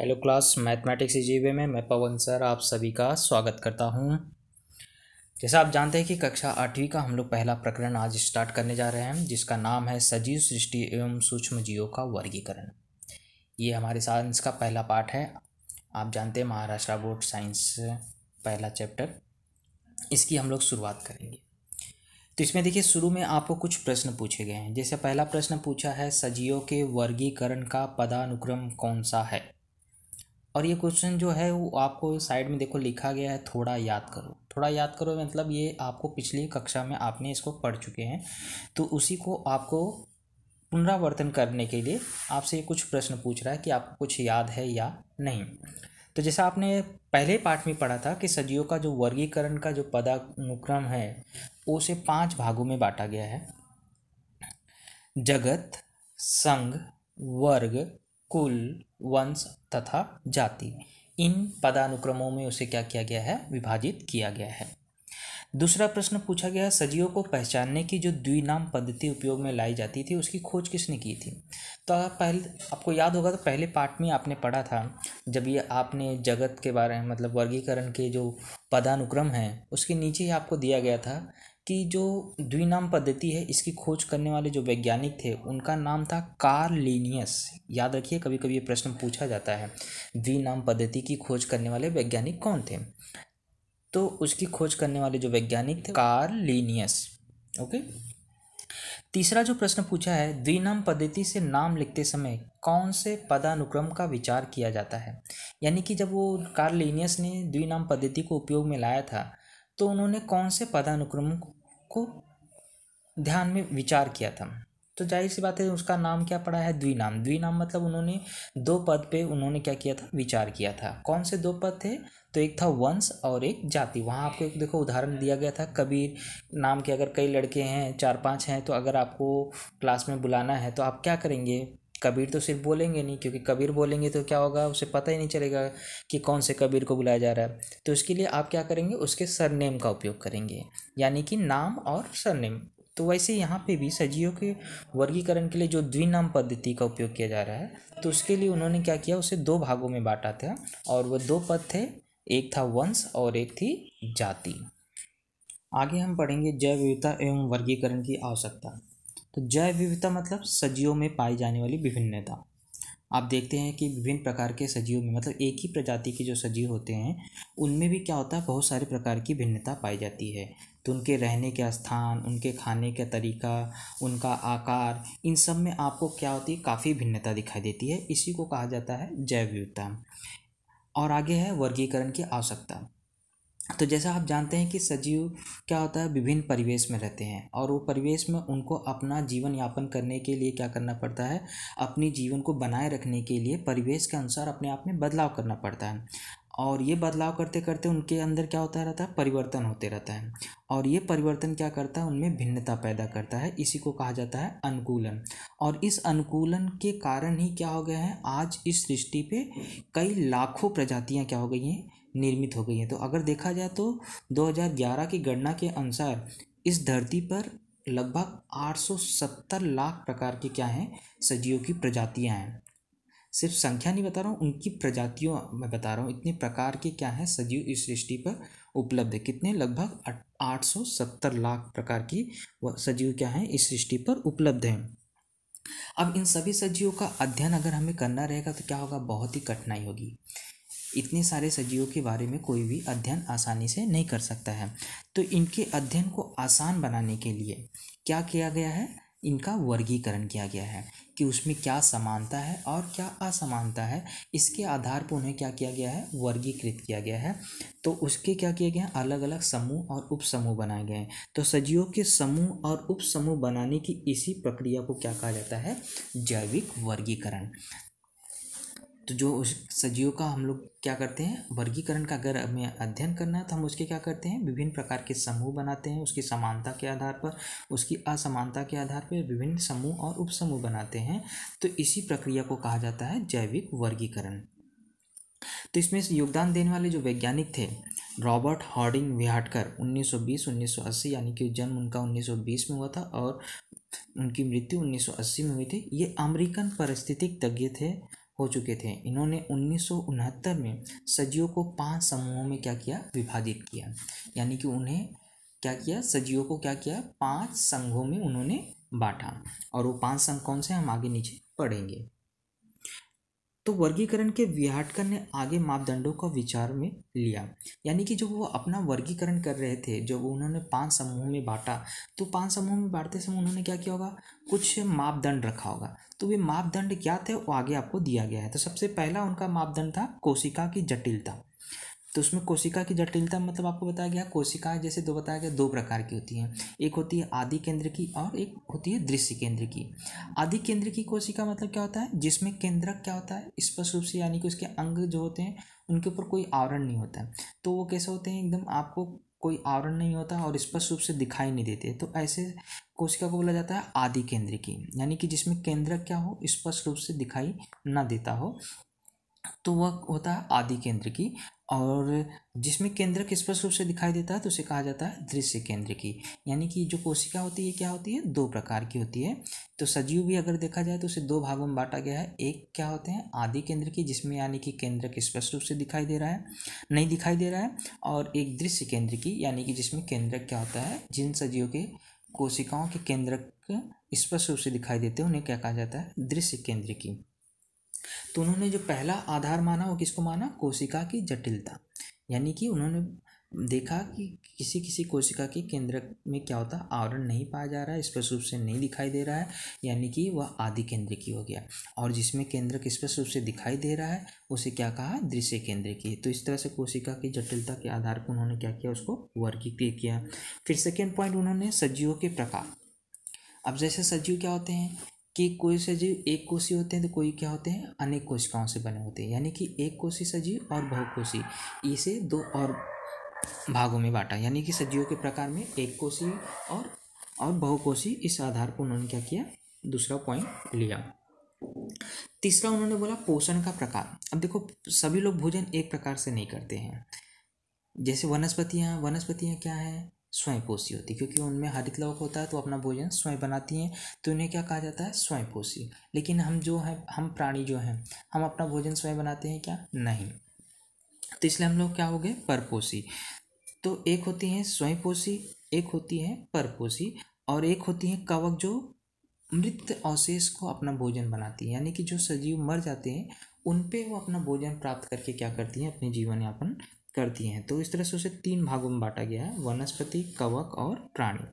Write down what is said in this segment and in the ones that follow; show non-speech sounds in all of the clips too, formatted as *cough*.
hello class mathematics जीवे में मैं पवन सर आप सभी का स्वागत करता हूँ जैसा आप जानते हैं कि कक्षा आठवीं का हम लोग पहला प्रकरण आज स्टार्ट करने जा रहे हैं जिसका नाम है सजीव सृष्टि एवं सूक्ष्म जीवों का वर्गीकरण ये हमारे साइंस का पहला पाठ है आप जानते हैं महाराष्ट्र बोर्ड साइंस पहला चैप्टर इसकी हम लोग शुरुआत करेंगे तो इसमें देखिए शुरू में आपको कुछ प्रश्न पूछे गए हैं जैसे पहला प्रश्न पूछा है सजीवों के वर्गीकरण का पदानुक्रम कौन सा है और ये क्वेश्चन जो है वो आपको साइड में देखो लिखा गया है थोड़ा याद करो थोड़ा याद करो मतलब ये आपको पिछली कक्षा में आपने इसको पढ़ चुके हैं तो उसी को आपको पुनरावर्तन करने के लिए आपसे ये कुछ प्रश्न पूछ रहा है कि आपको कुछ याद है या नहीं तो जैसा आपने पहले पाठ में पढ़ा था कि सदियों का जो वर्गीकरण का जो पदानुक्रम है उसे पांच भागों में बांटा गया है जगत संघ वर्ग कुल वंश तथा जाति इन पदानुक्रमों में उसे क्या किया गया है विभाजित किया गया है दूसरा प्रश्न पूछा गया है सजीवों को पहचानने की जो द्विनाम पद्धति उपयोग में लाई जाती थी उसकी खोज किसने की थी तो आप पहले आपको याद होगा तो पहले पार्ट में आपने पढ़ा था जब ये आपने जगत के बारे में मतलब वर्गीकरण के जो पदानुक्रम हैं उसके नीचे ही आपको दिया गया था कि जो द्विनाम पद्धति है इसकी खोज करने वाले जो वैज्ञानिक थे उनका नाम था कार्लिनियस याद रखिए कभी कभी ये प्रश्न पूछा जाता है द्विनाम पद्धति की खोज करने वाले वैज्ञानिक कौन थे तो उसकी खोज करने वाले जो वैज्ञानिक थे कार्लिनियस ओके तीसरा जो प्रश्न पूछा है द्विनाम पद्धति से नाम लिखते समय कौन से पदानुक्रम का विचार किया जाता है यानी कि जब वो कार्लिनियस ने द्विनाम पद्धति को उपयोग में लाया था तो उन्होंने कौन से पदानुक्रम को ध्यान में विचार किया था तो जाहिर सी बात है उसका नाम क्या पड़ा है द्विनाम द्विनाम मतलब उन्होंने दो पद पे उन्होंने क्या किया था विचार किया था कौन से दो पद थे तो एक था वंश और एक जाति वहाँ आपको एक देखो उदाहरण दिया गया था कबीर नाम के अगर कई लड़के हैं चार पांच हैं तो अगर आपको क्लास में बुलाना है तो आप क्या करेंगे कबीर तो सिर्फ बोलेंगे नहीं क्योंकि कबीर बोलेंगे तो क्या होगा उसे पता ही नहीं चलेगा कि कौन से कबीर को बुलाया जा रहा है तो इसके लिए आप क्या करेंगे उसके सरनेम का उपयोग करेंगे यानी कि नाम और सरनेम तो वैसे यहाँ पे भी सजीवों के वर्गीकरण के लिए जो द्विनाम पद्धति का उपयोग किया जा रहा है तो उसके लिए उन्होंने क्या किया उसे दो भागों में बांटा था और वह दो पद थे एक था वंश और एक थी जाति आगे हम पढ़ेंगे जैव विविधता एवं वर्गीकरण की आवश्यकता तो जैव विविधता मतलब सजीवों में पाई जाने वाली विभिन्नता आप देखते हैं कि विभिन्न प्रकार के सजीवों में मतलब एक ही प्रजाति के जो सजीव होते हैं उनमें भी क्या होता है बहुत सारे प्रकार की भिन्नता पाई जाती है तो उनके रहने के स्थान उनके खाने का तरीका उनका आकार इन सब में आपको क्या होती है काफ़ी भिन्नता दिखाई देती है इसी को कहा जाता है जैव विविधता और आगे है वर्गीकरण की आवश्यकता तो जैसा आप जानते हैं कि सजीव क्या होता है विभिन्न परिवेश में रहते हैं और वो परिवेश में उनको अपना जीवन यापन करने के लिए क्या करना पड़ता है अपनी जीवन को बनाए रखने के लिए परिवेश के अनुसार अपने आप में बदलाव करना पड़ता है और ये बदलाव करते करते उनके अंदर क्या होता रहता है परिवर्तन होते रहता है और ये परिवर्तन क्या करता है उनमें भिन्नता पैदा करता है इसी को कहा जाता है अनुकूलन और इस अनुकूलन के कारण ही क्या हो गया है आज इस सृष्टि पे कई लाखों प्रजातियां क्या हो गई हैं निर्मित हो गई हैं तो अगर देखा जाए तो 2011 की गणना के अनुसार इस धरती पर लगभग 870 लाख प्रकार के क्या हैं सजीवों की प्रजातियां हैं सिर्फ संख्या नहीं बता रहा हूँ उनकी प्रजातियों मैं बता रहा हूँ इतने प्रकार के क्या हैं सजीव इस सृष्टि पर उपलब्ध है कितने लगभग 870 लाख प्रकार की सजीव क्या हैं इस सृष्टि पर उपलब्ध हैं अब इन सभी सजीवों का अध्ययन अगर हमें करना रहेगा तो क्या होगा बहुत ही कठिनाई होगी इतने सारे सजीवों के बारे में कोई भी अध्ययन आसानी से नहीं कर सकता है तो इनके अध्ययन को आसान बनाने के लिए क्या किया गया है इनका वर्गीकरण किया गया है कि उसमें क्या समानता है और क्या असमानता है इसके आधार पर उन्हें क्या किया गया है वर्गीकृत किया गया है तो उसके क्या किए गए हैं अलग अलग समूह और उपसमूह बनाए गए हैं तो सजीवों के समूह और उपसमूह बनाने की इसी प्रक्रिया को क्या कहा जाता है जैविक वर्गीकरण तो जो उस सजीवों का हम लोग क्या करते हैं वर्गीकरण का अगर हमें अध्ययन करना है तो हम उसके क्या करते हैं विभिन्न प्रकार के समूह बनाते हैं उसकी समानता के आधार पर उसकी असमानता के आधार पर विभिन्न समूह और उपसमूह बनाते हैं तो इसी प्रक्रिया को कहा जाता है जैविक वर्गीकरण तो इसमें योगदान देने वाले जो वैज्ञानिक थे रॉबर्ट हॉर्डिंग विहाटकर 1920-1980 यानी कि जन्म उनका 1920 में हुआ था और उनकी मृत्यु 1980 में हुई थी ये अमेरिकन परिस्थितिक तज्ञ थे हो चुके थे इन्होंने उन्नीस में सजियों को पांच समूहों में क्या किया विभाजित किया यानी कि उन्हें क्या किया सजियों को क्या किया पांच संघों में उन्होंने बांटा और वो पांच संघ कौन से हम आगे नीचे पढ़ेंगे तो वर्गीकरण के विहाटकर ने आगे मापदंडों का विचार में लिया यानी कि जब वो अपना वर्गीकरण कर रहे थे जब उन्होंने पांच समूह में बांटा तो पांच समूह में बांटते समय उन्होंने क्या किया होगा कुछ मापदंड रखा होगा तो वे मापदंड क्या थे वो आगे आपको दिया गया है तो सबसे पहला उनका मापदंड था कोशिका की जटिलता तो उसमें कोशिका की जटिलता मतलब आपको बताया गया कोशिका जैसे दो बताया गया दो प्रकार की होती हैं एक होती है आदि केंद्र की और एक होती है दृश्य केंद्र की आदि केंद्र की कोशिका मतलब क्या होता है जिसमें केंद्रक क्या होता है स्पष्ट रूप से यानी कि उसके अंग जो होते हैं उनके ऊपर कोई आवरण नहीं होता है तो वो कैसे होते हैं एकदम आपको कोई आवरण नहीं होता और स्पष्ट रूप से दिखाई नहीं देते तो ऐसे कोशिका को बोला जाता है आदि केंद्र की यानी कि जिसमें केंद्रक क्या हो स्पष्ट रूप से दिखाई ना देता हो तो वह होता है आदि केंद्र की और जिसमें केंद्र स्पष्ट रूप से दिखाई देता है तो उसे कहा जाता है दृश्य केंद्र की यानी कि जो कोशिका होती है क्या होती है दो प्रकार की होती है तो सजीव भी अगर देखा जाए तो उसे दो भागों में बांटा गया है एक क्या होते हैं आदि केंद्र की जिसमें यानी कि केंद्र स्पष्ट रूप से दिखाई दे रहा है नहीं दिखाई दे रहा है और एक दृश्य केंद्र की यानी कि जिसमें केंद्र क्या होता है जिन सजीवों के कोशिकाओं के केंद्र स्पष्ट रूप से दिखाई देते हैं उन्हें क्या कहा जाता है दृश्य केंद्र की तो उन्होंने जो पहला आधार माना वो किसको माना कोशिका की जटिलता यानी कि उन्होंने देखा कि किसी किसी कोशिका के केंद्र में क्या होता आवरण नहीं पाया जा रहा है स्पष्ट रूप से नहीं दिखाई दे रहा है यानी कि वह आदि केंद्र की हो गया और जिसमें केंद्र स्पष्ट रूप से दिखाई दे रहा है उसे क्या कहा दृश्य केंद्र की तो इस तरह से कोशिका की जटिलता के आधार पर उन्होंने क्या किया उसको वर्गीकृत किया फिर सेकेंड पॉइंट उन्होंने सजीवों के प्रकार अब जैसे सजीव क्या होते हैं कि कोई सजीव एक कोशी होते हैं तो कोई क्या होते हैं अनेक कोशिकाओं से बने होते हैं यानी कि एक कोशी सजीव और बहुकोशी इसे दो और भागों में बांटा यानी कि सजीवों के प्रकार में एक कोशी और और बहुकोशी इस आधार पर उन्होंने क्या किया दूसरा पॉइंट लिया तीसरा उन्होंने बोला पोषण का प्रकार अब देखो सभी लोग भोजन एक प्रकार से नहीं करते हैं जैसे वनस्पतियाँ वनस्पतियाँ क्या हैं स्वयंपोषी होती है क्योंकि उनमें हरित लवक होता है तो अपना भोजन स्वयं बनाती हैं तो उन्हें क्या कहा जाता है स्वयंपोषी लेकिन हम जो हैं हम प्राणी जो हैं हम अपना भोजन स्वयं बनाते हैं क्या नहीं तो इसलिए हम लोग क्या हो गए परपोषी तो एक होती हैं स्वयंपोषी एक होती है परपोषी और एक होती हैं कवक जो मृत अवशेष को अपना भोजन बनाती है यानी कि जो सजीव मर जाते हैं उन पे वो अपना भोजन प्राप्त करके क्या करती हैं अपने जीवन यापन कर दिए हैं तो इस तरह से उसे तीन भागों में बांटा गया है वनस्पति कवक और प्राणी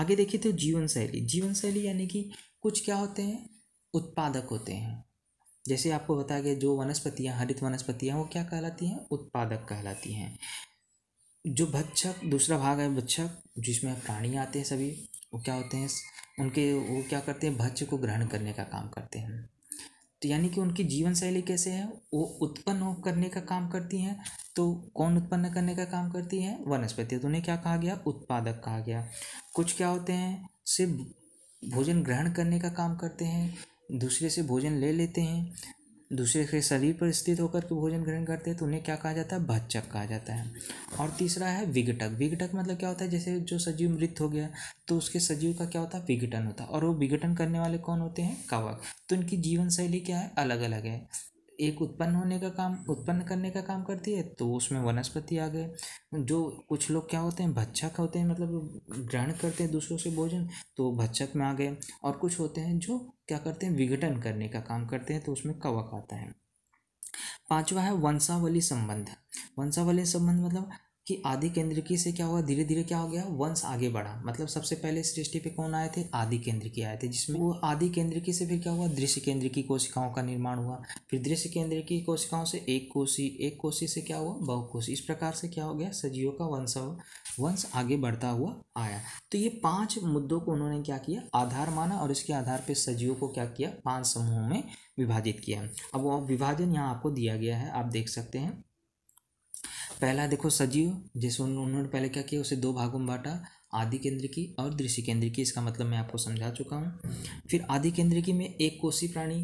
आगे देखिए तो जीवन शैली जीवन शैली यानी कि कुछ क्या होते हैं उत्पादक होते हैं जैसे आपको बताया गया जो वनस्पतियाँ हरित वनस्पतियाँ वो क्या कहलाती हैं उत्पादक कहलाती हैं जो भक्षक दूसरा भाग है भक्षक जिसमें प्राणी आते हैं सभी वो क्या होते हैं उनके वो क्या करते हैं भक्ष्य को ग्रहण करने का काम करते हैं तो यानी कि उनकी जीवन शैली कैसे है वो उत्पन्न करने का काम करती हैं तो कौन उत्पन्न करने का काम करती हैं वनस्पति तो उन्हें क्या कहा गया उत्पादक कहा गया कुछ क्या होते हैं सिर्फ भोजन ग्रहण करने का काम करते हैं दूसरे से भोजन ले लेते हैं दूसरे के शरीर पर स्थित होकर के भोजन ग्रहण करते हैं तो उन्हें क्या कहा जाता है भक्षक कहा जाता है और तीसरा है विघटक विघटक मतलब क्या होता है जैसे जो सजीव मृत हो गया तो उसके सजीव का क्या होता है विघटन होता है और वो विघटन करने वाले कौन होते हैं कवक तो इनकी जीवन शैली क्या है अलग अलग है एक उत्पन्न होने का काम उत्पन्न करने का काम करती है तो उसमें वनस्पति आ गए जो कुछ लोग क्या होते हैं भच्छक होते हैं मतलब ग्रहण करते हैं दूसरों से भोजन तो भच्छक में आ गए और कुछ होते हैं जो क्या करते हैं विघटन करने का काम करते हैं तो उसमें कवक आता है पांचवा है वंशावली संबंध वंशावली संबंध मतलब कि आदि केंद्रिकी से क्या हुआ धीरे धीरे क्या हो गया वंश आगे बढ़ा मतलब सबसे पहले सृष्टि पे कौन आए थे आदि केंद्रिकी आए थे जिसमें वो आदि केंद्रिकी से फिर क्या हुआ दृश्य केंद्रिकी कोशिकाओं का निर्माण हुआ फिर दृश्य केंद्रिकी कोशिकाओं से एक कोशी एक कोशी से क्या हुआ बहुकोशी इस प्रकार से क्या हो गया सजीवों का वंश वंश आगे बढ़ता हुआ आया तो ये पांच मुद्दों को उन्होंने क्या किया आधार माना और इसके आधार पर सजीवों को क्या किया पांच समूहों में विभाजित किया अब वो विभाजन यहाँ आपको दिया गया है आप देख सकते हैं पहला देखो सजीव जैसे उन्होंने पहले क्या किया उसे दो भागों में बांटा आदि केंद्र की और दृश्य केंद्र की इसका मतलब मैं आपको समझा चुका हूँ फिर आदि केंद्र की में एक कोशी प्राणी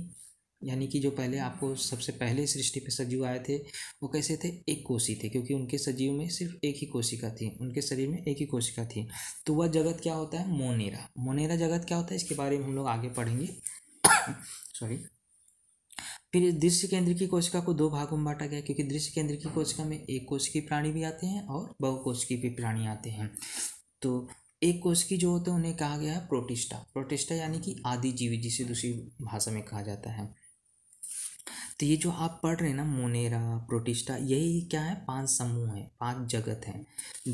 यानी कि जो पहले आपको सबसे पहले सृष्टि पे सजीव आए थे वो कैसे थे एक कोशी थे क्योंकि उनके सजीव में सिर्फ एक ही कोशिका थी उनके शरीर में एक ही कोशिका थी तो वह जगत क्या होता है मोनेरा मोनेरा जगत क्या होता है इसके बारे में हम लोग आगे पढ़ेंगे सॉरी *coughs* फिर दृश्य केंद्र की कोशिका को दो भागों में बांटा गया क्योंकि दृश्य केंद्र की कोशिका में एक कोश की प्राणी भी आते हैं और की भी प्राणी आते हैं तो एक कोश की जो होते हैं उन्हें कहा गया है प्रोटिस्टा प्रोटिस्टा यानी कि आदि जीवी जिसे दूसरी भाषा में कहा जाता है तो ये जो आप पढ़ रहे हैं ना मोनेरा प्रोटिस्टा यही क्या है पांच समूह हैं पांच जगत हैं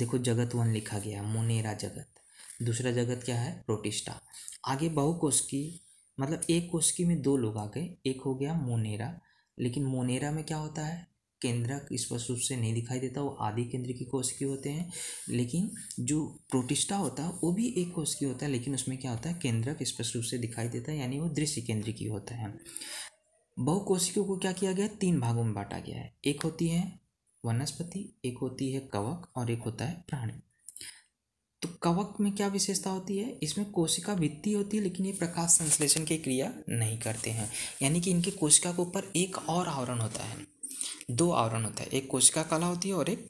देखो जगत वन लिखा गया है मोनेरा जगत दूसरा जगत क्या है प्रोटिस्टा आगे की मतलब एक कोशिकी में दो लोग आ गए एक हो गया मोनेरा लेकिन मोनेरा में क्या होता है केंद्रक स्पष्ट रूप से नहीं दिखाई देता वो आदि केंद्र की कोशिकी होते हैं लेकिन जो प्रोटिस्टा होता है वो भी एक कोशिकी होता है लेकिन उसमें क्या होता है केंद्रक स्पष्ट रूप से दिखाई देता है यानी वो दृश्य केंद्र की होता है बहुकोशिकियों को क्या किया गया है तीन भागों में बांटा गया है एक होती है वनस्पति एक होती है कवक और एक होता है प्राणी कवक में क्या विशेषता होती है इसमें कोशिका वृत्ति होती है लेकिन ये प्रकाश संश्लेषण की क्रिया नहीं करते हैं यानी कि इनके कोशिका के ऊपर एक और आवरण होता है दो आवरण होता है एक कोशिका कला होती है और एक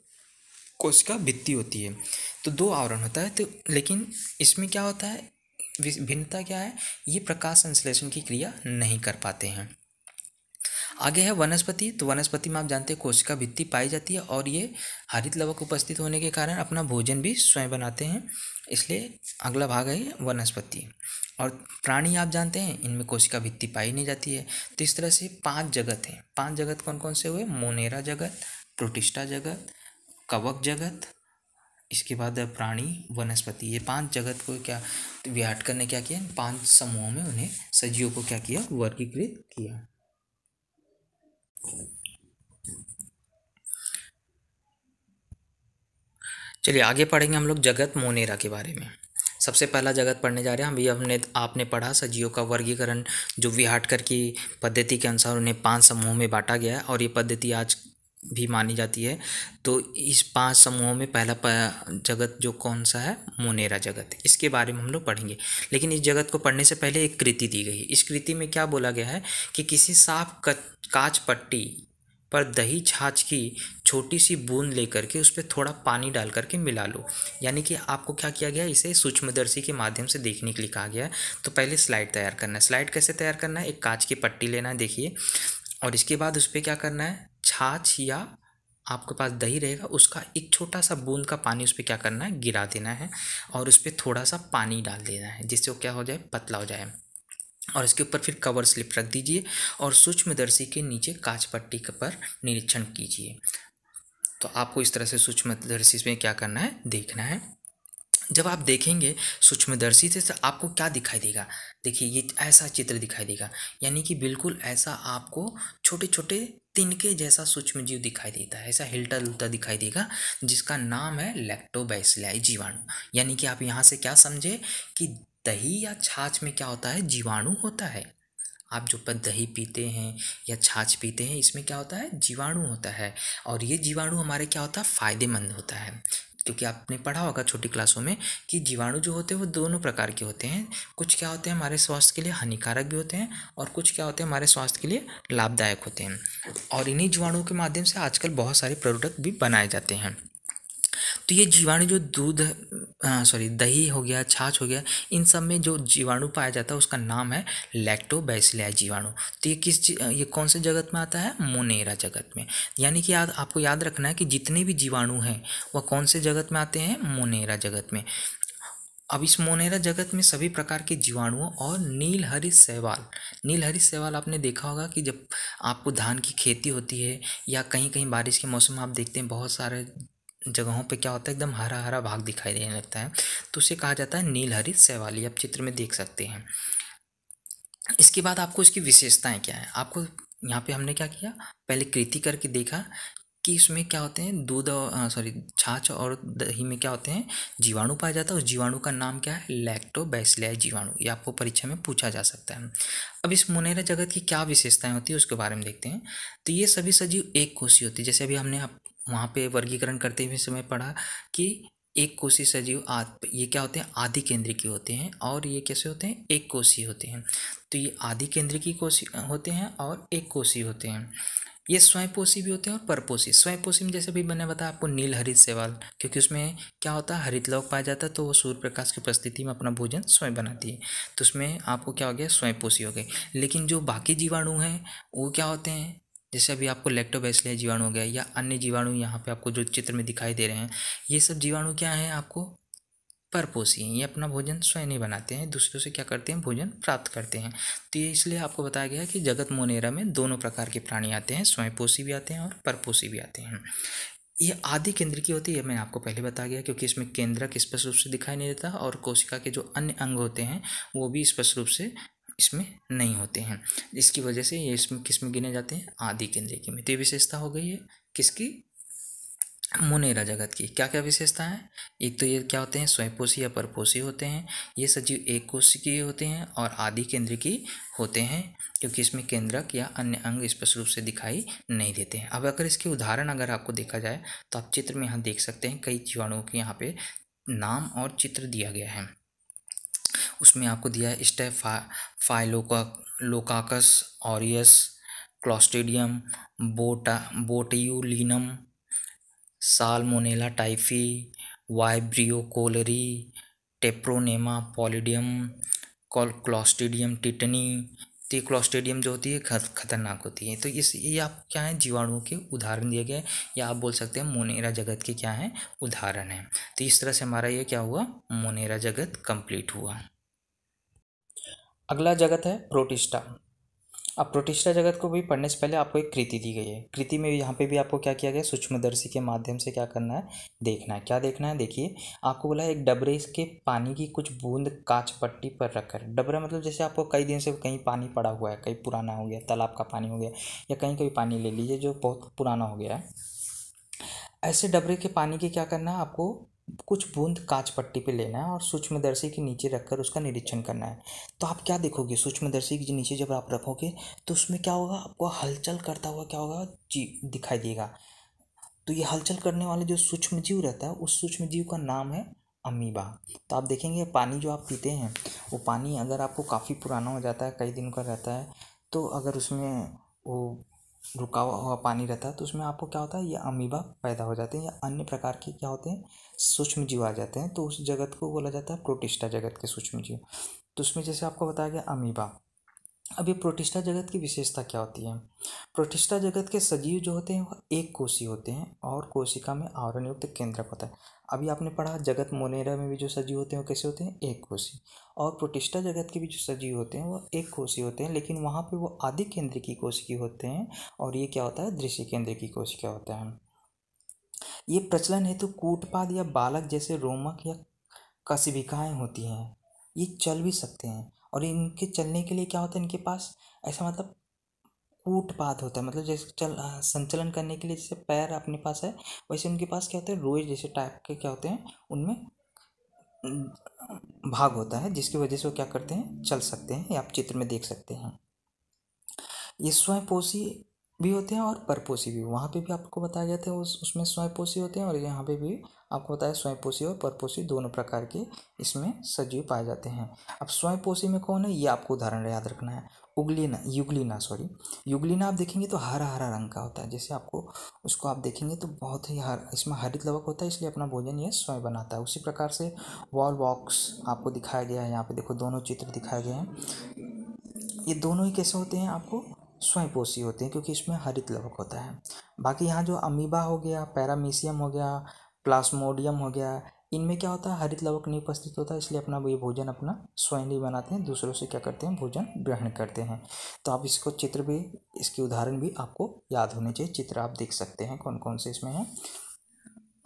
कोशिका भित्ति होती है तो दो आवरण होता है तो लेकिन इसमें क्या होता है भिन्नता क्या है ये प्रकाश संश्लेषण की क्रिया नहीं कर पाते हैं आगे है वनस्पति तो वनस्पति में आप जानते हैं कोशिका भित्ति पाई जाती है और ये हरित लवक उपस्थित होने के कारण अपना भोजन भी स्वयं बनाते हैं इसलिए अगला भाग है वनस्पति और प्राणी आप जानते हैं इनमें कोशिका भित्ति पाई नहीं जाती है तो इस तरह से पांच जगत हैं पांच जगत कौन कौन से हुए मोनेरा जगत प्रोटिष्ठा जगत कवक जगत इसके बाद प्राणी वनस्पति ये पांच जगत को क्या तो विराटकर करने क्या किया पांच समूहों में उन्हें सजीवों को क्या किया वर्गीकृत किया चलिए आगे पढ़ेंगे हम लोग जगत मोनेरा के बारे में सबसे पहला जगत पढ़ने जा रहे हैं अभी हमने आपने पढ़ा सजीवों का वर्गीकरण जो विहाटकर की पद्धति के अनुसार उन्हें पांच समूह में बांटा गया है और ये पद्धति आज भी मानी जाती है तो इस पांच समूहों में पहला जगत जो कौन सा है मोनेरा जगत इसके बारे में हम लोग पढ़ेंगे लेकिन इस जगत को पढ़ने से पहले एक कृति दी गई इस कृति में क्या बोला गया है कि किसी साफ कांच पट्टी पर दही छाछ की छोटी सी बूंद लेकर के उस पर थोड़ा पानी डाल करके मिला लो यानी कि आपको क्या किया गया इसे सूक्ष्मदर्शी के माध्यम से देखने के लिए कहा गया है तो पहले स्लाइड तैयार करना है स्लाइड कैसे तैयार करना है एक कांच की पट्टी लेना है देखिए और इसके बाद उस पर क्या करना है छाछ या आपके पास दही रहेगा उसका एक छोटा सा बूंद का पानी उस पर क्या करना है गिरा देना है और उस पर थोड़ा सा पानी डाल देना है जिससे वो क्या हो जाए पतला हो जाए और इसके ऊपर फिर कवर स्लिप रख दीजिए और सूक्ष्मदर्शी के नीचे काच पट्टी पर निरीक्षण कीजिए तो आपको इस तरह से सूक्ष्मदर्शी में क्या करना है देखना है जब आप देखेंगे सूक्ष्मदर्शी से तो आपको क्या दिखाई देगा देखिए ये ऐसा चित्र दिखाई देगा यानी कि बिल्कुल ऐसा आपको छोटे छोटे तिनके जैसा सूक्ष्म जीव दिखाई देता है ऐसा हिलता डुलता दिखाई देगा जिसका नाम है लैक्टोबैसिलाई जीवाणु यानी कि आप यहाँ से क्या समझे कि दही या छाछ में क्या होता है जीवाणु होता है आप जो पर दही पीते हैं या छाछ पीते हैं इसमें क्या होता है जीवाणु होता है और ये जीवाणु हमारे क्या होता है फ़ायदेमंद होता है क्योंकि आपने पढ़ा होगा छोटी क्लासों में कि जीवाणु जो होते हैं वो दोनों प्रकार के होते हैं कुछ क्या होते हैं हमारे स्वास्थ्य के लिए हानिकारक भी होते हैं और कुछ क्या होते हैं हमारे स्वास्थ्य के लिए लाभदायक होते हैं और इन्हीं जीवाणुओं के माध्यम से आजकल बहुत सारे प्रोडक्ट भी बनाए जाते हैं तो ये जीवाणु जो दूध सॉरी दही हो गया छाछ हो गया इन सब में जो जीवाणु पाया जाता है उसका नाम है लैक्टोबैसिलाई जीवाणु तो ये किस ये कौन से जगत में आता है मोनेरा जगत में यानी कि याद आपको याद रखना है कि जितने भी जीवाणु हैं वह कौन से जगत में आते हैं मोनेरा जगत में अब इस मोनेरा जगत में सभी प्रकार के जीवाणुओं और नीलहरी सहवाल नीलहरी सहवाल आपने देखा होगा कि जब आपको धान की खेती होती है या कहीं कहीं बारिश के मौसम में आप देखते हैं बहुत सारे जगहों पे क्या होता है एकदम हरा हरा भाग दिखाई देने लगता है तो उसे कहा जाता है नीलहरित शैवाली आप चित्र में देख सकते हैं इसके बाद आपको इसकी विशेषताएं क्या है आपको यहाँ पे हमने क्या किया पहले कृति करके देखा कि इसमें क्या होते हैं दूध सॉरी छाछ और दही में क्या होते हैं जीवाणु पाया जाता है उस जीवाणु का नाम क्या है लैक्टोबैसिलाई जीवाणु ये आपको परीक्षा में पूछा जा सकता है अब इस मुनेरा जगत की क्या विशेषताएं होती है उसके बारे में देखते हैं तो ये सभी सजीव एक कोशी होती है जैसे अभी हमने आप वहाँ पे वर्गीकरण करते हुए समय पढ़ा कि एक कोशी सजीव आद ये क्या होते हैं आदि की होते हैं और ये कैसे होते हैं एक कोशी होते हैं तो ये आदि की कोशी होते हैं और एक कोशी होते हैं ये स्वयंपोषी भी होते हैं और परपोषी स्वयंपोषी में जैसे भी मैंने बताया आपको नील हरित सेवाल क्योंकि उसमें क्या होता है हरित लौक पाया जाता है तो वो सूर्य प्रकाश की उपस्थिति में अपना भोजन स्वयं बनाती है तो उसमें आपको क्या हो गया स्वयंपोषी हो गए लेकिन जो बाकी जीवाणु हैं वो क्या होते हैं जैसे अभी आपको लैक्टोबैसिलस जीवाणु हो गया या अन्य जीवाणु यहाँ पे आपको जो चित्र में दिखाई दे रहे हैं ये सब जीवाणु क्या हैं आपको परपोषी हैं ये अपना भोजन स्वयं ही बनाते हैं दूसरों से क्या करते हैं भोजन प्राप्त करते हैं तो ये इसलिए आपको बताया गया है कि जगत मोनेरा में दोनों प्रकार के प्राणी आते हैं स्वयंपोषी भी आते हैं और परपोषी भी आते हैं ये आदि केंद्र की होती है मैंने आपको पहले बता गया क्योंकि इसमें केंद्रक स्पष्ट रूप से दिखाई नहीं देता और कोशिका के जो अन्य अंग होते हैं वो भी स्पष्ट रूप से इसमें नहीं होते हैं इसकी वजह से ये इसमें किस में गिने जाते हैं आदि केंद्रीय की मितीय तो विशेषता हो गई है किसकी मुनेरा जगत की क्या क्या विशेषता है एक तो ये क्या होते हैं स्वयंपोषी या परपोषी होते हैं ये सजीव एक कोशिकीय होते हैं और आदि केंद्र की होते हैं क्योंकि इसमें केंद्रक या अन्य अंग स्पष्ट रूप से दिखाई नहीं देते हैं अब अगर इसके उदाहरण अगर आपको देखा जाए तो आप चित्र में यहाँ देख सकते हैं कई जीवाणुओं के यहाँ पे नाम और चित्र दिया गया है उसमें आपको दिया है स्टेप फाइलोका लोकाकस ऑरियस क्लॉस्टेडियम बोटा botulinum Salmonella typhi Vibrio cholerae Treponema pallidum कॉल टिटनी क्लॉस्टेडियम जो होती है खतरनाक होती है तो इस ये आप क्या है जीवाणुओं के उदाहरण दिए गए या आप बोल सकते हैं मोनेरा जगत के क्या है उदाहरण है तो इस तरह से हमारा ये क्या हुआ मोनेरा जगत कंप्लीट हुआ अगला जगत है प्रोटिस्टा अब प्रोटिष्ठा जगत को भी पढ़ने से पहले आपको एक कृति दी गई है कृति में यहाँ पे भी आपको क्या किया गया सूक्ष्मदर्शी के माध्यम से क्या करना है देखना है क्या देखना है देखिए आपको बोला है एक डबरे के पानी की कुछ बूंद कांच पट्टी पर रखकर डबरा मतलब जैसे आपको कई दिन से कहीं पानी पड़ा हुआ है कहीं पुराना हो गया तालाब का पानी हो गया या कहीं कहीं पानी ले लीजिए जो बहुत पुराना हो गया है ऐसे डबरे के पानी की क्या करना है आपको कुछ बूंद कांच पट्टी पे लेना है और सूक्ष्मदर्शी के नीचे रखकर उसका निरीक्षण करना है तो आप क्या देखोगे सूक्ष्मदर्शी के नीचे जब आप रखोगे तो उसमें क्या होगा आपको हलचल करता हुआ क्या होगा जी दिखाई देगा तो ये हलचल करने वाले जो सूक्ष्म जीव रहता है उस सूक्ष्म जीव का नाम है अमीबा तो आप देखेंगे पानी जो आप पीते हैं वो पानी अगर आपको काफ़ी पुराना हो जाता है कई दिन का रहता है तो अगर उसमें वो रुका हुआ पानी रहता है तो उसमें आपको क्या होता है ये अमीबा पैदा हो जाते हैं या अन्य प्रकार के क्या होते हैं सूक्ष्म जीव आ जाते हैं तो उस जगत को बोला जाता है प्रोटिस्टा जगत के सूक्ष्म जीव तो उसमें जैसे आपको बताया गया अमीबा अब ये प्रोटिस्टा जगत की विशेषता क्या होती है प्रोटिस्टा जगत के सजीव जो होते हैं वह एक कोशी होते हैं और कोशिका में आवरण युक्त केंद्रक होता है अभी आपने पढ़ा जगत मोनेरा में भी जो सजीव होते हैं वो कैसे होते हैं एक कोशी और प्रोटिस्टा जगत के भी जो सजीव होते हैं वो एक कोशी होते हैं लेकिन वहाँ पर वो आदि केंद्र की कोशिकी होते हैं और ये क्या होता है दृश्य केंद्र की कोशिका होता है ये प्रचलन हेतु कूटपाद या बालक जैसे रोमक या कशेविकाएँ होती हैं ये चल भी सकते हैं और इनके चलने के लिए क्या होता है इनके पास ऐसा मतलब कूटपाद होता है मतलब जैसे चल संचलन करने के लिए जैसे पैर अपने पास है वैसे उनके पास क्या होता है रोए जैसे टाइप के क्या होते हैं उनमें भाग होता है जिसकी वजह से वो क्या करते हैं चल सकते हैं या आप चित्र में देख सकते हैं ये स्वयं पोषी भी होते हैं और परपोसी भी वहाँ पे भी आपको बताया गया था उस उसमें स्वयंपोषी होते हैं और यहाँ पे भी आपको बताया स्वयंपोषी और परपोषी दोनों प्रकार के इसमें सजीव पाए जाते हैं अब स्वयंपोषी में कौन है ये आपको उदाहरण याद रखना है उगलिना युगलीना सॉरी युगलीना आप देखेंगे तो हरा हरा रंग का होता है जैसे आपको उसको आप देखेंगे तो बहुत ही हर इसमें हरित लवक होता है इसलिए अपना भोजन ये स्वयं बनाता है उसी प्रकार से वॉल वॉक्स आपको दिखाया गया है यहाँ पे देखो दोनों चित्र दिखाए गए हैं ये दोनों ही कैसे होते हैं आपको स्वयंपोषी होते हैं क्योंकि इसमें हरित लवक होता है बाकी यहाँ जो अमीबा हो गया पैरामीशियम हो गया प्लास्मोडियम हो गया इनमें क्या होता है हरित लवक नहीं उपस्थित होता इसलिए अपना ये भोजन अपना स्वयं ही बनाते हैं दूसरों से क्या करते हैं भोजन ग्रहण करते हैं तो आप इसको चित्र भी इसके उदाहरण भी आपको याद होने चाहिए चित्र आप देख सकते हैं कौन कौन से इसमें हैं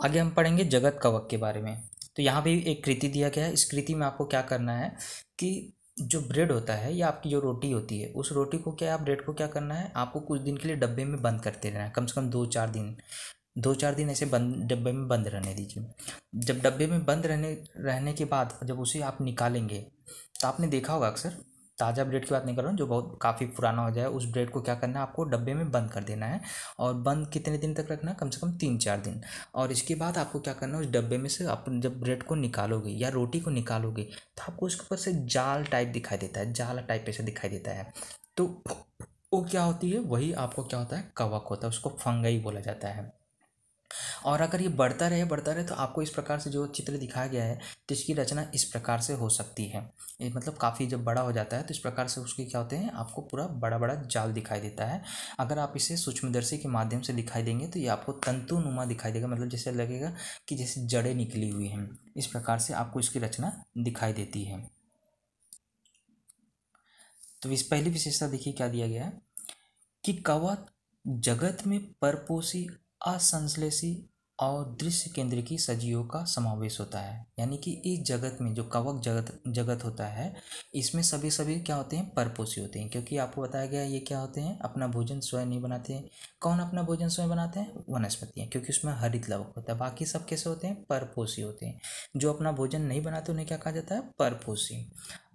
आगे हम पढ़ेंगे जगत कवक के बारे में तो यहाँ पे एक कृति दिया गया है इस कृति में आपको क्या करना है कि जो ब्रेड होता है या आपकी जो रोटी होती है उस रोटी को क्या आप ब्रेड को क्या करना है आपको कुछ दिन के लिए डब्बे में बंद करते रहना है कम से कम दो चार दिन दो चार दिन ऐसे बंद डब्बे में बंद रहने दीजिए जब डब्बे में बंद रहने रहने के बाद जब उसे आप निकालेंगे तो आपने देखा होगा अक्सर ताज़ा ब्रेड की बात नहीं कर रहा हूँ जो बहुत काफ़ी पुराना हो जाए उस ब्रेड को क्या करना है आपको डब्बे में बंद कर देना है और बंद कितने दिन तक रखना है कम से कम तीन चार दिन और इसके बाद आपको क्या करना है उस डब्बे में से आप जब ब्रेड को निकालोगे या रोटी को निकालोगे तो आपको उसके ऊपर से जाल टाइप दिखाई देता है जाल टाइप ऐसे दिखाई देता है तो वो क्या होती है वही आपको क्या होता है कवक होता है उसको फंगई बोला जाता है और अगर ये बढ़ता रहे बढ़ता रहे तो आपको इस प्रकार से जो चित्र दिखाया गया है तो इसकी रचना इस प्रकार से हो सकती है ये मतलब काफ़ी जब बड़ा हो जाता है तो इस प्रकार से उसके क्या होते हैं आपको पूरा बड़ा बड़ा जाल दिखाई देता है अगर आप इसे सूक्ष्मदर्शी के माध्यम से दिखाई देंगे तो ये आपको तंतुनुमा दिखाई देगा मतलब जैसे लगेगा कि जैसे जड़ें निकली हुई हैं इस प्रकार से आपको इसकी रचना दिखाई देती है तो इस पहली विशेषता देखिए क्या दिया गया है कि कवा जगत में परपोषी असंश्लेषी और दृश्य केंद्र की सजीवों का समावेश होता है यानी कि इस जगत में जो कवक जगत जगत होता है इसमें सभी सभी क्या होते हैं परपोषी होते हैं क्योंकि आपको बताया गया ये क्या होते हैं अपना भोजन स्वयं नहीं बनाते हैं कौन अपना भोजन स्वयं बनाते हैं वनस्पतियाँ क्योंकि उसमें हरित लवक होता है बाकी सब कैसे होते हैं परपोषी होते हैं जो अपना भोजन नहीं बनाते उन्हें क्या कहा जाता है परपोषी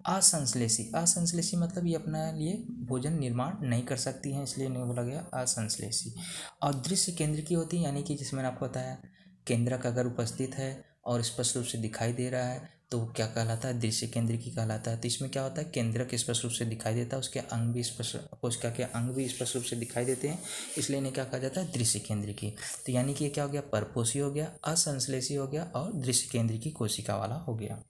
असंश्लेषी असंश्लेषी मतलब ये अपने लिए भोजन निर्माण नहीं कर सकती हैं इसलिए नहीं बोला गया असंश्लेषी अदृश्य केंद्र की होती है यानी कि जिसमें मैंने आपको बताया केंद्रक अगर उपस्थित है और स्पष्ट रूप से दिखाई दे रहा है तो वो क्या कहलाता है दृश्य केंद्र की कहलाता है तो इसमें क्या होता है केंद्रक स्पष्ट रूप से दिखाई देता है उसके अंग भी स्पष्ट कोशिका के अंग भी स्पष्ट रूप से दिखाई देते हैं इसलिए इन्हें क्या कहा जाता है दृश्य केंद्र की तो यानी कि ये क्या हो गया परपोषी हो गया असंश्लेषी हो गया और दृश्य केंद्र की कोशिका वाला हो गया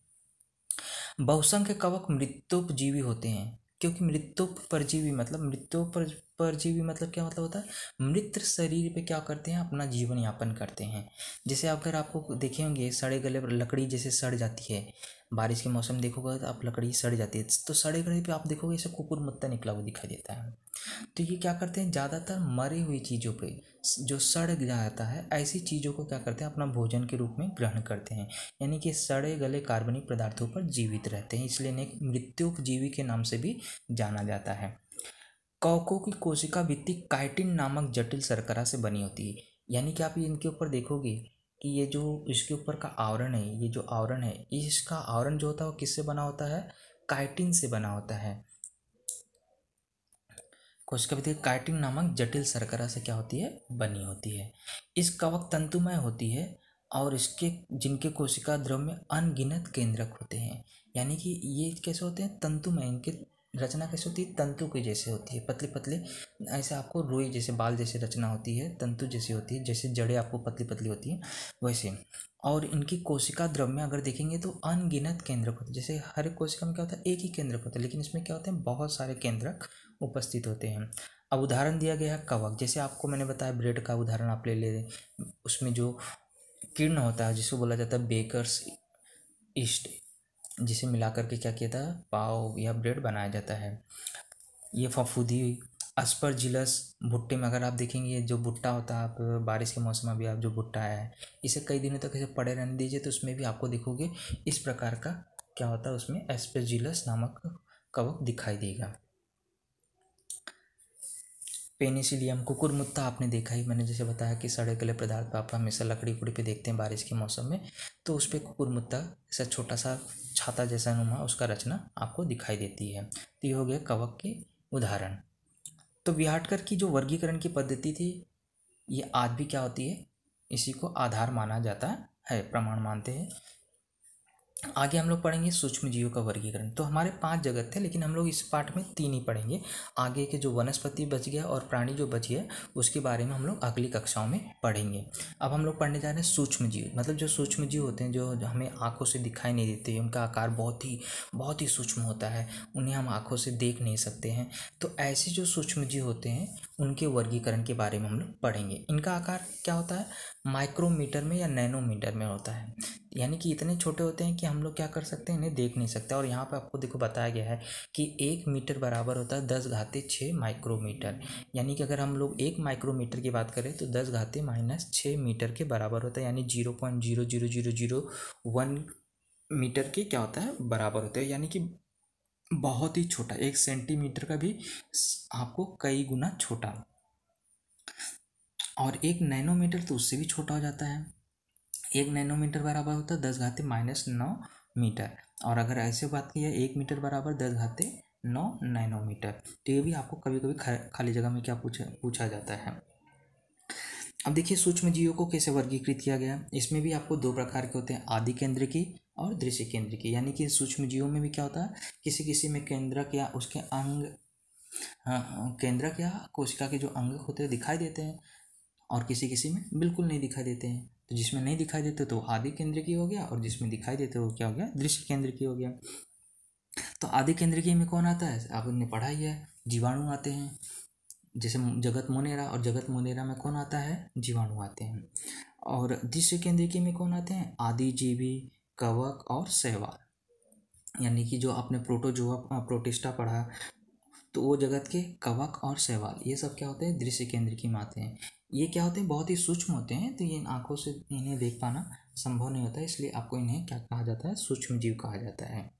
बहुसंख्य कवक मृत्योपजीवी होते हैं क्योंकि मृत्यु परजीवी मतलब मृत्यु पर परजीवी मतलब क्या मतलब होता है मृत शरीर पे क्या करते हैं अपना जीवन यापन करते हैं जैसे अगर आपको देखे होंगे सड़े गले पर लकड़ी जैसे सड़ जाती है बारिश के मौसम देखोगे तो आप लकड़ी सड़ जाती है तो सड़े गले पे आप देखोगे ऐसे कुकुर मत्ता निकला हुआ दिखाई देता है तो ये क्या करते हैं ज़्यादातर मरी हुई चीज़ों पे जो सड़ जाता है ऐसी चीज़ों को क्या करते हैं अपना भोजन के रूप में ग्रहण करते हैं यानी कि सड़े गले कार्बनिक पदार्थों पर जीवित रहते हैं इसलिए इन्हें मृत्यु जीवी के नाम से भी जाना जाता है कौकों की कोशिका भित्ति काइटिन नामक जटिल शर्करा से बनी होती है यानी कि आप इनके ऊपर देखोगे कि ये जो इसके ऊपर का आवरण है ये जो आवरण है इसका आवरण जो होता है वो किससे बना होता है काइटिन से बना होता है भित्ति काइटिन नामक जटिल सरकरा से क्या होती है बनी होती है इस कवक तंतुमय होती है और इसके जिनके कोशिका द्रव में अनगिनत केंद्रक होते हैं यानी कि ये कैसे होते हैं तंतुमय इनके रचना कैसे होती है तंतु के जैसे होती है पतले पतले ऐसे आपको रोई जैसे बाल जैसे रचना होती है तंतु जैसी होती है जैसे जड़ें आपको पतली पतली होती हैं वैसे और इनकी कोशिका द्रव में अगर देखेंगे तो अनगिनत केंद्रक होते हैं जैसे हर एक कोशिका में क्या होता है एक ही केंद्रक होता है लेकिन इसमें क्या होते हैं बहुत सारे केंद्रक उपस्थित होते हैं अब उदाहरण दिया गया है कवक जैसे आपको मैंने बताया ब्रेड का उदाहरण आप ले लें उसमें जो किरण होता है जिसको बोला जाता है बेकर्स ईस्ट जिसे मिला करके क्या किया था पाव या ब्रेड बनाया जाता है ये फफूदी अस्पर जिलस भुट्टे में अगर आप देखेंगे जो भुट्टा होता है आप बारिश के मौसम में भी आप जो भुट्टा आया है इसे कई दिनों तक इसे पड़े रहने दीजिए तो उसमें भी आपको देखोगे इस प्रकार का क्या होता है उसमें एस्पेजिलस नामक कवक दिखाई देगा पेनिसिलियम मुत्ता आपने देखा ही मैंने जैसे बताया कि सड़े गले पदार्थ पर आप हमेशा लकड़ी उकड़ी पे देखते हैं बारिश के मौसम में तो उस पर मुत्ता ऐसा छोटा सा छाता जैसा नुमा उसका रचना आपको दिखाई देती है तो ये हो गया कवक के उदाहरण तो विहाटकर की जो वर्गीकरण की पद्धति थी ये आज भी क्या होती है इसी को आधार माना जाता है प्रमाण मानते हैं आगे हम लोग पढ़ेंगे सूक्ष्म जीवों का वर्गीकरण तो हमारे पांच जगत थे लेकिन हम लोग इस पार्ट में तीन ही पढ़ेंगे आगे के जो वनस्पति बच गया और प्राणी जो बच गया उसके बारे में हम लोग अगली कक्षाओं में पढ़ेंगे अब हम लोग पढ़ने जा रहे हैं सूक्ष्म जीव मतलब जो सूक्ष्म जीव होते हैं जो, जो हमें आँखों से दिखाई नहीं देते उनका आकार बहुत ही बहुत ही सूक्ष्म होता है उन्हें हम आँखों से देख नहीं सकते हैं तो ऐसे जो सूक्ष्म जीव होते हैं उनके वर्गीकरण के बारे में हम लोग पढ़ेंगे इनका आकार क्या होता है माइक्रोमीटर में या नैनोमीटर में होता है यानी कि इतने छोटे होते हैं कि हम लोग क्या कर सकते हैं इन्हें देख नहीं सकते और यहाँ पर आपको देखो बताया गया है कि एक मीटर बराबर होता है दस घाते छः माइक्रोमीटर यानी कि अगर हम लोग एक माइक्रोमीटर की बात करें तो दस घाते माइनस छः मीटर के बराबर होता है यानी zero point zero zero zero zero one metre के क्या होता है बराबर होते हैं यानी कि बहुत ही छोटा एक सेंटीमीटर का भी आपको कई गुना छोटा और एक नैनोमीटर तो उससे भी छोटा हो जाता है एक नैनोमीटर बराबर होता है दस घाते माइनस नौ मीटर और अगर ऐसे बात की जाए एक मीटर बराबर दस घाते नौ नैनोमीटर तो ये भी आपको कभी कभी खाली जगह में क्या पूछा पूछा जाता है अब देखिए सूक्ष्म जीवों को कैसे वर्गीकृत किया गया इसमें भी आपको दो प्रकार के होते हैं आदि केंद्र की और दृश्य केंद्र की यानी कि सूक्ष्म जीवों में भी क्या होता है किसी किसी में केंद्रक या उसके अंग हाँ, केंद्रक या कोशिका के जो अंग होते हैं दिखाई देते हैं और किसी किसी में बिल्कुल नहीं दिखाई देते हैं तो जिसमें नहीं दिखाई देते तो आदि केंद्र की हो गया और जिसमें दिखाई देते वो क्या हो गया दृश्य केंद्र की हो गया तो आदि केंद्र की में कौन आता है आपने पढ़ा ही है जीवाणु आते हैं जैसे जगत मोनेरा और जगत मोनेरा में कौन आता है जीवाणु आते हैं और दृश्य की में कौन आते हैं आदिजीवी कवक और सहवाल यानी कि जो आपने प्रोटोजोआ प्रोटिस्टा पढ़ा तो वो जगत के कवक और सहवाल ये सब क्या होते हैं दृश्य केंद्र की में आते हैं ये क्या होते हैं बहुत ही सूक्ष्म होते हैं तो ये इन आँखों से इन्हें देख पाना संभव नहीं होता है इसलिए आपको इन्हें क्या कहा जाता है सूक्ष्म जीव कहा जाता है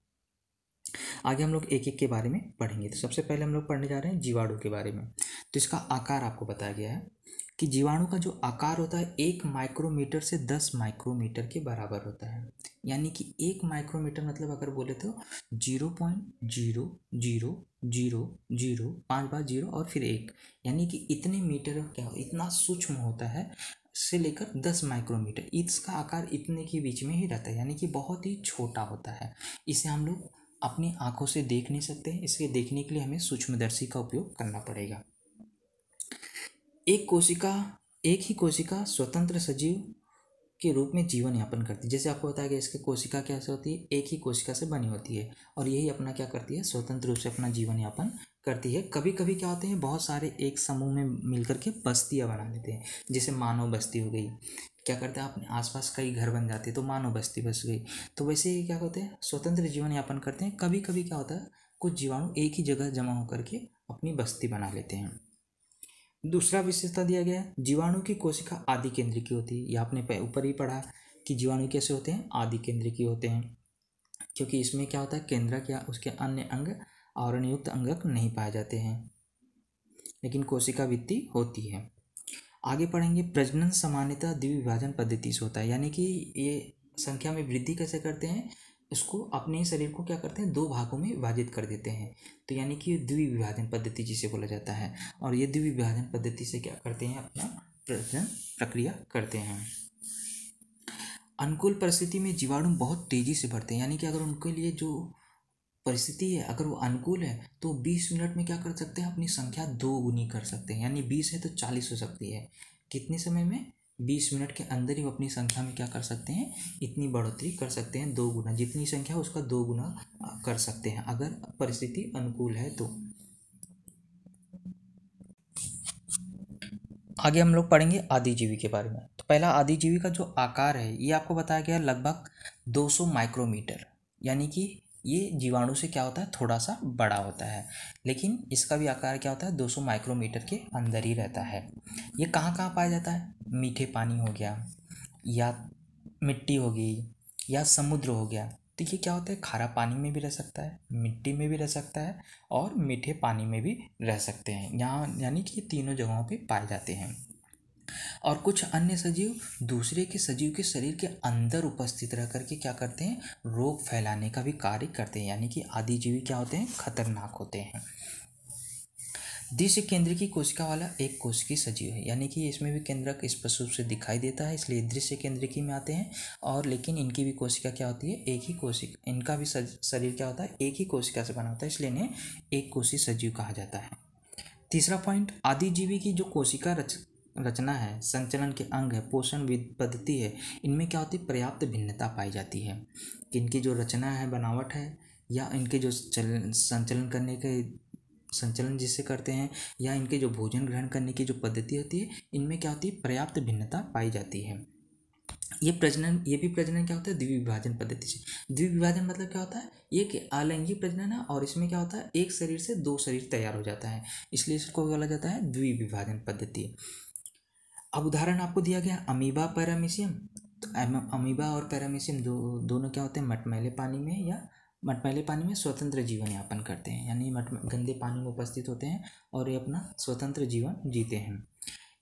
आगे हम लोग एक एक के बारे में पढ़ेंगे तो सबसे पहले हम लोग पढ़ने जा रहे हैं जीवाणु के बारे में तो इसका आकार आपको बताया गया है कि जीवाणु का जो आकार होता है एक माइक्रोमीटर से दस माइक्रोमीटर के बराबर होता है यानी कि एक माइक्रोमीटर मतलब अगर बोले तो zero point zero zero zero zero पाँच बार जीरो और फिर एक यानी कि इतने मीटर क्या हो इतना सूक्ष्म होता है से लेकर दस माइक्रोमीटर इसका आकार इतने के बीच में ही रहता है यानी कि बहुत ही छोटा होता है इसे हम लोग अपनी आँखों से देख नहीं सकते इसके देखने के लिए हमें सूक्ष्मदर्शी का उपयोग करना पड़ेगा एक कोशिका एक ही कोशिका स्वतंत्र सजीव के रूप में जीवन यापन करती है जैसे आपको बताया गया इसके कोशिका क्या होती है एक ही कोशिका से बनी होती है और यही अपना क्या करती है स्वतंत्र रूप से अपना जीवन यापन करती है कभी कभी क्या होते हैं बहुत सारे एक समूह में मिलकर के बस्तियाँ बना लेते हैं जैसे मानव बस्ती हो गई क्या करते हैं अपने आसपास कई घर बन जाते हैं तो मानव बस्ती बस गई तो वैसे ही क्या होते हैं स्वतंत्र जीवन यापन करते हैं कभी कभी क्या होता है कुछ जीवाणु एक ही जगह जमा होकर के अपनी बस्ती बना लेते हैं दूसरा विशेषता दिया गया है जीवाणु की कोशिका आदि केंद्र की होती है यह आपने ऊपर ही पढ़ा कि जीवाणु कैसे होते हैं आदि केंद्र की होते हैं क्योंकि इसमें क्या होता है केंद्रक या उसके अन्य अंग आवरणयुक्त अंगक नहीं पाए जाते हैं लेकिन कोशिका वित्ती होती है आगे पढ़ेंगे प्रजनन सामान्यता द्विविभाजन पद्धति से होता है यानी कि ये संख्या में वृद्धि कैसे करते हैं उसको अपने ही शरीर को क्या करते हैं दो भागों में विभाजित कर देते हैं तो यानी कि द्विविभाजन पद्धति जिसे बोला जाता है और ये द्विविभाजन पद्धति से क्या करते हैं अपना प्रजनन प्रक्रिया करते हैं अनुकूल परिस्थिति में जीवाणु बहुत तेज़ी से बढ़ते हैं यानी कि अगर उनके लिए जो परिस्थिति है अगर वो अनुकूल है तो 20 मिनट में क्या कर सकते हैं अपनी संख्या दो गुनी कर सकते हैं यानी 20 है तो 40 हो सकती है कितने समय में बीस मिनट के अंदर ही अपनी संख्या में क्या कर सकते हैं इतनी बढ़ोतरी कर सकते हैं दो गुना जितनी संख्या उसका दो गुना कर सकते हैं अगर परिस्थिति अनुकूल है तो आगे हम लोग पढ़ेंगे आदिजीवी के बारे में तो पहला आदिजीवी का जो आकार है ये आपको बताया गया लगभग 200 माइक्रोमीटर यानी कि ये जीवाणु से क्या होता है थोड़ा सा बड़ा होता है लेकिन इसका भी आकार क्या होता है 200 माइक्रोमीटर के अंदर ही रहता है ये कहाँ कहाँ पाया जाता है मीठे पानी हो गया या मिट्टी हो गई या समुद्र हो गया तो ये क्या होता है खारा पानी में भी रह सकता है मिट्टी में भी रह सकता है और मीठे पानी में भी रह सकते हैं यहाँ यानी कि तीनों जगहों पे पाए जाते हैं और कुछ अन्य सजीव दूसरे के सजीव के शरीर के अंदर उपस्थित रह करके क्या करते हैं रोग फैलाने का भी कार्य करते हैं यानी कि आदिजीवी क्या होते हैं खतरनाक होते हैं दृश्य केंद्र की कोशिका वाला एक कोशिकी सजीव है यानी कि इसमें भी केंद्रक स्पष्ट रूप से दिखाई देता है इसलिए दृश्य केंद्र की में आते हैं और लेकिन इनकी भी कोशिका क्या होती है एक ही कोशिका इनका भी शरीर क्या होता है एक ही कोशिका से बना होता है इसलिए इन्हें एक कोशी सजीव कहा जाता है तीसरा पॉइंट आदिजीवी की जो कोशिका रच रचना है संचलन के अंग है पोषण पद्धति है इनमें क्या होती है पर्याप्त भिन्नता पाई जाती है इनकी जो रचना है बनावट है या इनके जो चल संचलन करने के संचलन जिसे करते हैं या इनके जो भोजन ग्रहण करने की जो पद्धति होती है इनमें क्या होती है पर्याप्त भिन्नता पाई जाती है ये प्रजनन ये भी प्रजनन क्या होता है द्विविभाजन पद्धति से द्विविभाजन मतलब क्या होता है ये कि आलैंगिक प्रजनन है और इसमें क्या होता है एक शरीर से दो शरीर तैयार हो जाता है इसलिए इसको बोला जाता है द्विविभाजन पद्धति अब उदाहरण आपको दिया गया अमीबा पैरामीशियम तो अमीबा और पैरामीशियम दो दोनों क्या होते हैं मटमैले पानी में या मटमैले पानी में स्वतंत्र जीवन यापन करते हैं यानी मट गंदे पानी में उपस्थित होते हैं और ये अपना स्वतंत्र जीवन जीते हैं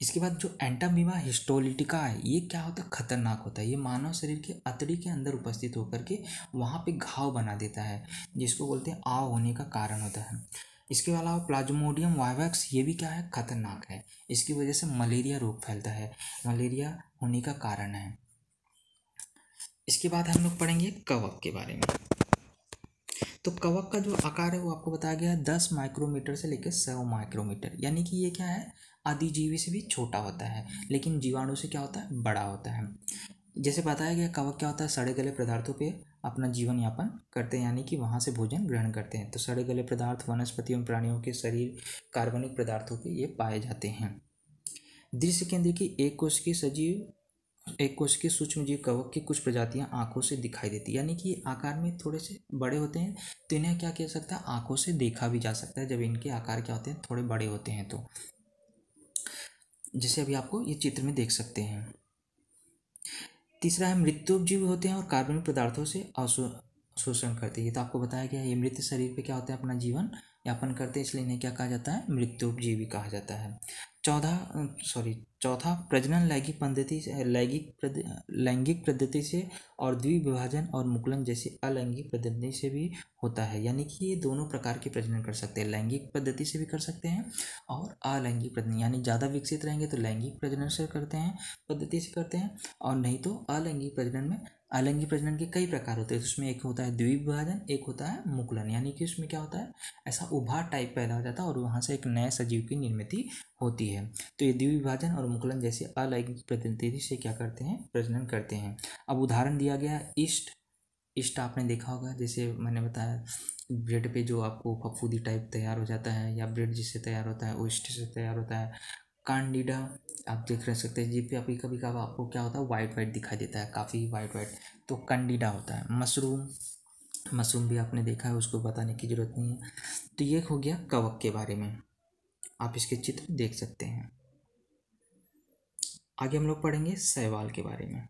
इसके बाद जो एंटामीबा हिस्टोलिटिका है ये क्या होता है खतरनाक होता है ये मानव शरीर के अतड़ी के अंदर उपस्थित होकर के वहाँ पे घाव बना देता है जिसको बोलते हैं आव होने का कारण होता है इसके अलावा प्लाज्मोडियम वाइवैक्स ये भी क्या है खतरनाक है इसकी वजह से मलेरिया रोग फैलता है मलेरिया होने का कारण है इसके बाद हम लोग पढ़ेंगे कवक के बारे में तो कवक का जो आकार है वो आपको बताया गया है दस माइक्रोमीटर से लेकर सौ माइक्रोमीटर यानी कि ये क्या है आदिजीवी से भी छोटा होता है लेकिन जीवाणु से क्या होता है बड़ा होता है जैसे बताया गया कवक क्या होता है सड़े गले पदार्थों पे अपना जीवन यापन करते हैं यानी कि वहाँ से भोजन ग्रहण करते हैं तो सड़े गले पदार्थ वनस्पति एवं प्राणियों के शरीर कार्बनिक पदार्थों के ये पाए जाते हैं दृश्य केंद्र की एक कोश के सजीव एक कोश के सूक्ष्म जीव कवक की कुछ प्रजातियां आंखों से दिखाई देती यानी कि आकार में थोड़े से बड़े होते हैं तो इन्हें क्या कह सकता है आंखों से देखा भी जा सकता है जब इनके आकार क्या होते हैं थोड़े बड़े होते हैं तो जिसे अभी आपको ये चित्र में देख सकते हैं तीसरा है मृत्युपजीवी होते हैं और कार्बनिक पदार्थों से अवशोषण करते हैं ये तो आपको बताया गया है ये मृत शरीर पे क्या होता है अपना जीवन यापन करते हैं इसलिए इन्हें क्या कहा जाता है मृत्युपजीवी कहा जाता है चौदह सॉरी चौथा प्रजनन लैंगिक पद्धति से लैंगिक लैंगिक पद्धति से और द्विविभाजन और मुकुलन जैसे अलैंगिक पद्धति से भी होता है यानी कि ये दोनों प्रकार के प्रजनन कर सकते हैं लैंगिक पद्धति से भी कर सकते हैं और अलैंगिक प्रजनन यानी ज़्यादा विकसित रहेंगे तो लैंगिक प्रजनन से करते हैं पद्धति से करते हैं और नहीं तो अलैंगिक प्रजनन में अलैंगिक प्रजनन के कई प्रकार होते हैं तो उसमें एक होता है द्वीप विभाजन एक होता है मुकुलन यानी कि उसमें क्या होता है ऐसा उभार टाइप पैदा हो जाता है और वहाँ से एक नए सजीव की निर्मित होती है तो ये द्वीप विभाजन और मुकुलन जैसे अलैंगिक प्रतिनिधि से क्या करते हैं प्रजनन करते हैं अब उदाहरण दिया गया ईस्ट इष्ट आपने देखा होगा जैसे मैंने बताया ब्रेड पे जो आपको फफूदी टाइप तैयार हो जाता है या ब्रेड जिससे तैयार होता है वो इष्ट से तैयार होता है कांडिडा आप देख रह सकते हैं जी पे अभी कभी कभी आपको क्या होता है वाइट वाइट दिखाई देता है काफ़ी वाइट वाइट तो कंडीडा होता है मशरूम मशरूम भी आपने देखा है उसको बताने की ज़रूरत नहीं है तो ये हो गया कवक के बारे में आप इसके चित्र देख सकते हैं आगे हम लोग पढ़ेंगे सहवाल के बारे में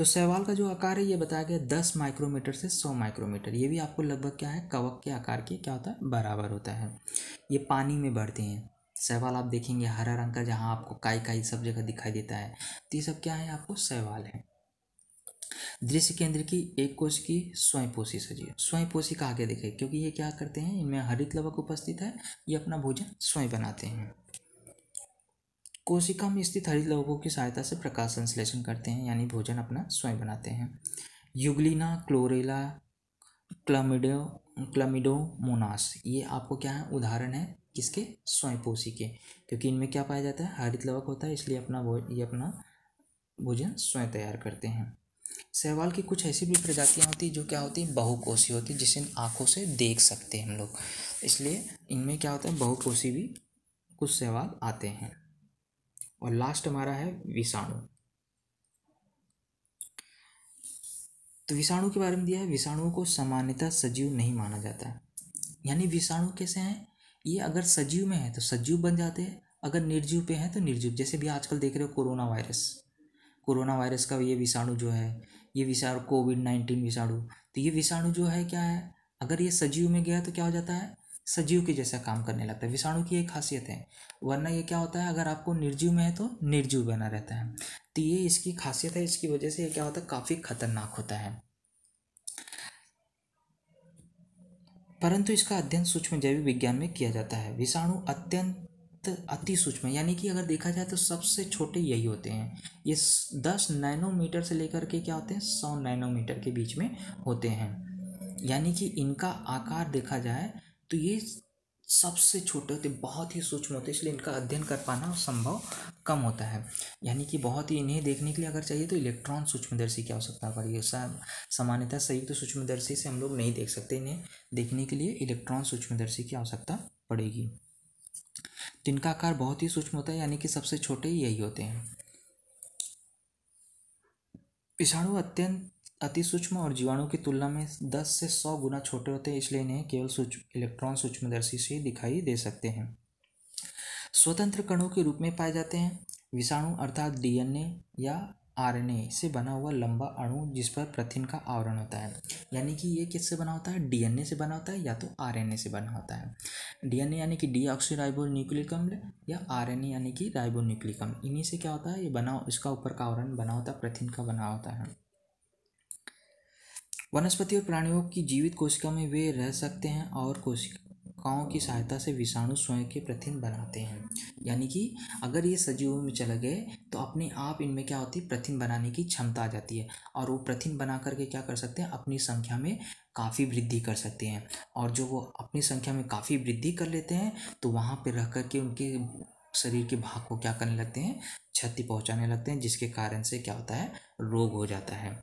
तो सहवाल का जो आकार है ये बताया गया दस माइक्रोमीटर से सौ माइक्रोमीटर ये भी आपको लगभग क्या है कवक के आकार के क्या होता है बराबर होता है ये पानी में बढ़ते हैं सहवाल आप देखेंगे हरा रंग का जहाँ आपको काई काई सब जगह दिखाई देता है तो ये सब क्या है आपको सहवाल है दृश्य केंद्र की एक कोश की स्वयंपोषी सजीव स्वयंपोषी का के देखे क्योंकि ये क्या करते हैं इनमें हरित लवक उपस्थित है ये अपना भोजन स्वयं बनाते हैं कोशिका में स्थित हरित लवकों की सहायता से प्रकाश संश्लेषण करते हैं यानी भोजन अपना स्वयं बनाते हैं युगलिना क्लोरेला क्लमिडो क्लमिडोमोनास ये आपको क्या है उदाहरण है किसके स्वयंपोषी के क्योंकि इनमें क्या पाया जाता है हरित लवक होता है इसलिए अपना ये अपना भोजन स्वयं तैयार करते हैं सहवाल की कुछ ऐसी भी प्रजातियाँ होती जो क्या होती हैं बहुकोशी होती है जिसे आँखों से देख सकते हैं हम लोग इसलिए इनमें क्या होता है बहुकोशी भी कुछ सहवाल आते हैं और लास्ट हमारा है विषाणु तो विषाणु के बारे में दिया है विषाणुओं को सामान्यतः सजीव नहीं माना जाता है यानी विषाणु कैसे हैं ये अगर सजीव में है तो सजीव बन जाते हैं अगर निर्जीव पे हैं तो निर्जीव जैसे भी आजकल देख रहे हो कोरोना वायरस कोरोना वायरस का ये विषाणु जो है ये विषाणु कोविड नाइन्टीन विषाणु तो ये विषाणु जो है क्या है अगर ये सजीव में गया तो क्या हो जाता है सजीव के जैसा काम करने लगता है विषाणु की एक खासियत है वरना ये क्या होता है अगर आपको निर्जीव में है तो निर्जीव बना रहता है तो ये इसकी खासियत है इसकी वजह से ये क्या होता है काफ़ी खतरनाक होता है परंतु इसका अध्ययन सूक्ष्म जैविक विज्ञान में किया जाता है विषाणु अत्यंत अति सूक्ष्म यानी कि अगर देखा जाए तो सबसे छोटे यही होते हैं ये दस नैनोमीटर से लेकर के क्या होते हैं सौ नैनोमीटर के बीच में होते हैं यानी कि इनका आकार देखा जाए तो ये सबसे छोटे होते बहुत ही सूक्ष्म होते इसलिए इनका अध्ययन कर पाना संभव कम होता है यानी कि बहुत ही इन्हें देखने के लिए अगर चाहिए तो इलेक्ट्रॉन सूक्ष्मदर्शी की आवश्यकता पड़ेगी सामान्यतः संयुक्त तो सूक्ष्मदर्शी से हम लोग नहीं देख सकते इन्हें देखने के लिए इलेक्ट्रॉन सूक्ष्मदर्शी की आवश्यकता पड़ेगी तो इनका आकार बहुत ही सूक्ष्म होता है यानी कि सबसे छोटे यही होते हैं विषाणु अत्यंत अति सूक्ष्म और जीवाणु की तुलना में 10 से 100 गुना छोटे होते हैं इसलिए इन्हें केवल सूक्ष्म इलेक्ट्रॉन सूक्ष्मदर्शी से दिखाई दे सकते हैं स्वतंत्र कणों के रूप में पाए जाते हैं विषाणु अर्थात डीएनए या आरएनए से बना हुआ लंबा अणु जिस पर प्रथिन का आवरण होता है यानी कि ये किससे बना होता है डीएनए से बना होता है या तो आरएनए से बना होता है डीएनए यानी कि डी ऑक्सीराइबो न्यूक्लिक अम्ल या आरएनए यानी कि राइबो न्यूक्लिक अम्ल इन्हीं से क्या होता है ये बना इसका ऊपर का आवरण बना होता है प्रथिन का बना होता है वनस्पति और प्राणियों की जीवित कोशिका में वे रह सकते हैं और कोशिकाओं की सहायता से विषाणु स्वयं के प्रथिन बनाते हैं यानी कि अगर ये सजीवों में चले गए तो अपने आप इनमें क्या होती है प्रथिन बनाने की क्षमता आ जाती है और वो प्रथिन बना करके क्या कर सकते हैं अपनी संख्या में काफ़ी वृद्धि कर सकते हैं और जो वो अपनी संख्या में काफ़ी वृद्धि कर लेते हैं तो वहाँ पर रह करके उनके शरीर के भाग को क्या करने लगते हैं क्षति पहुँचाने लगते हैं जिसके कारण से क्या होता है रोग हो जाता है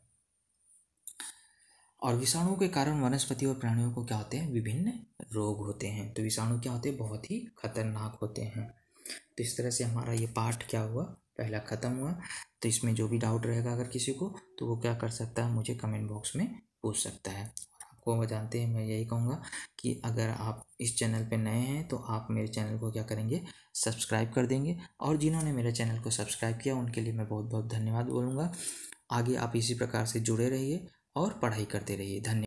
और विषाणु के कारण वनस्पति और प्राणियों को क्या होते हैं विभिन्न रोग होते हैं तो विषाणु क्या होते हैं बहुत ही खतरनाक होते हैं तो इस तरह से हमारा ये पाठ क्या हुआ पहला ख़त्म हुआ तो इसमें जो भी डाउट रहेगा अगर किसी को तो वो क्या कर सकता है मुझे कमेंट बॉक्स में पूछ सकता है आपको जानते हैं मैं यही कहूँगा कि अगर आप इस चैनल पे नए हैं तो आप मेरे चैनल को क्या करेंगे सब्सक्राइब कर देंगे और जिन्होंने मेरे चैनल को सब्सक्राइब किया उनके लिए मैं बहुत बहुत धन्यवाद बोलूँगा आगे आप इसी प्रकार से जुड़े रहिए और पढ़ाई करते रहिए धन्यवाद